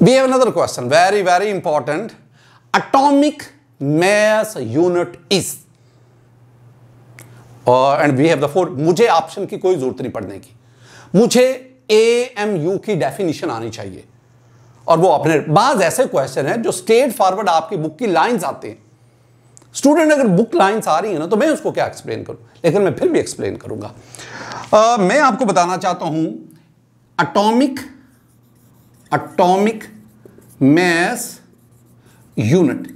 We have another question, very, very important. Atomic mass unit is. And we have the four मुझे option की कोई जरूरत नहीं पड़ने की मुझे ए एम यू की डेफिनेशन आनी चाहिए और वो अपने बाज ऐसे क्वेश्चन है जो स्टेट फॉरवर्ड आपकी बुक की लाइंस आते हैं स्टूडेंट अगर बुक लाइंस आ रही है ना तो मैं उसको क्या एक्सप्लेन करूं लेकिन मैं फिर भी एक्सप्लेन करूंगा uh, मैं आपको बताना चाहता हूं अटोमिक अटोमिक मैस यूनिट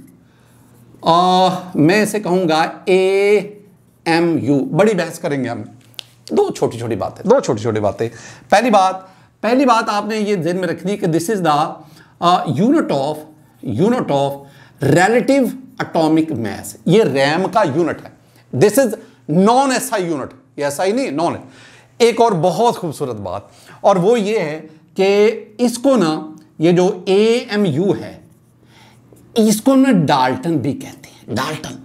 मैं इसे कहूंगा ए एम यू बड़ी बहस करेंगे हम दो छोटी छोटी बातें दो छोटी छोटी बातें पहली बात पहली बात आपने ये जेन में रखनी कि this is the unit of unit of relative atomic mass ये रैम का यूनिट है this is non SI unit ये एसआई नहीं नॉन एक और बहुत खूबसूरत बात और वो ये है कि इसको ना ये जो ए एम यू है इसको ना डाल्टन भी कहते हैं डाल्टन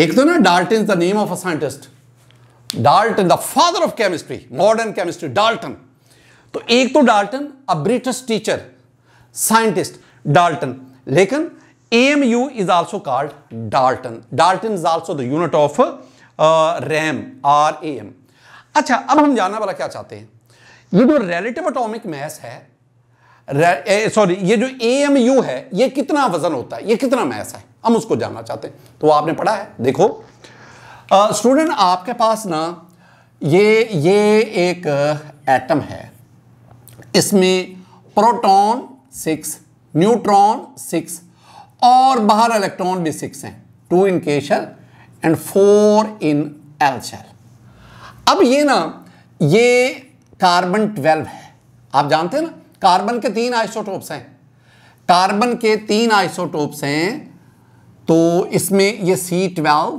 एक तो ना Dalton the name of a scientist Dalton the father of chemistry modern chemistry Dalton तो एक तो Dalton a British teacher scientist Dalton लेकिन A M U is also called Dalton Dalton is also the unit of RAM or A M अच्छा अब हम जानना वाला क्या चाहते हैं ये जो रिलेटिव अटोमिक मैस है सॉरी ये जो ए एम यू है ये कितना वजन होता है ये कितना मैस है हम उसको जानना चाहते हैं तो आपने पढ़ा है देखो स्टूडेंट आपके पास ना ये ये एक एटम है इसमें प्रोटॉन सिक्स न्यूट्रॉन सिक्स और बाहर इलेक्ट्रॉन भी सिक्स हैं two in K shell and four in L shell अब ये ना ये कार्बन ट्वेल्व है आप जानते हैं ना कार्बन के तीन आइसोटोप्स हैं कार्बन के तीन आइसोटोप्स हैं तो इसमें ये C12,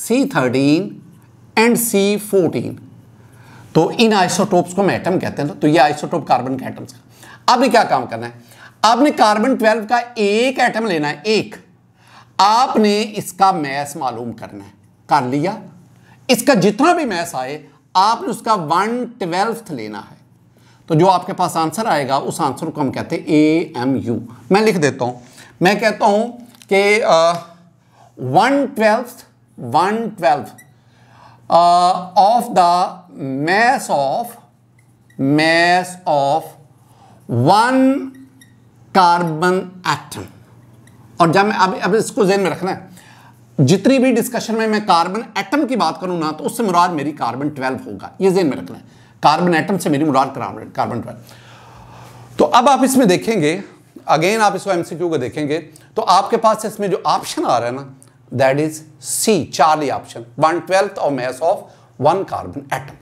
C13 एंड C14 तो इन आइसोटोप्स को मैं एटम कहते हैं तो ये आइसोटोप कार्बन के एटम्स का आपने क्या काम करना है आपने कार्बन ट्वेल्व का एक एटम लेना है एक आपने इसका मैस मालूम करना है कर लिया इसका जितना भी मैस आए आपने उसका वन ट्वेल्थ लेना है तो जो आपके पास आंसर आएगा उस आंसर को हम कहते हैं ए एम यू मैं लिख देता हूं मैं कहता हूं कि one twelfth one twelfth of the mass of mass of one carbon atom और जब मैं अब अब इसको जेन में रखना है जितनी भी डिस्कशन में मैं कार्बन एटम की बात करूं ना तो उससे मुराद मेरी कार्बन ट्वेल्व होगा ये जेन में रखना है कार्बन एटम से मेरी मुराद कार्बन ट्वेल्व तो अब आप इसमें देखेंगे अगेन आप इसको एमसीक्यू को देखेंगे तो आपके पास इसमें जो ऑप्शन आ रहा है ना that is C Charlie option one twelfth और mass of one carbon atom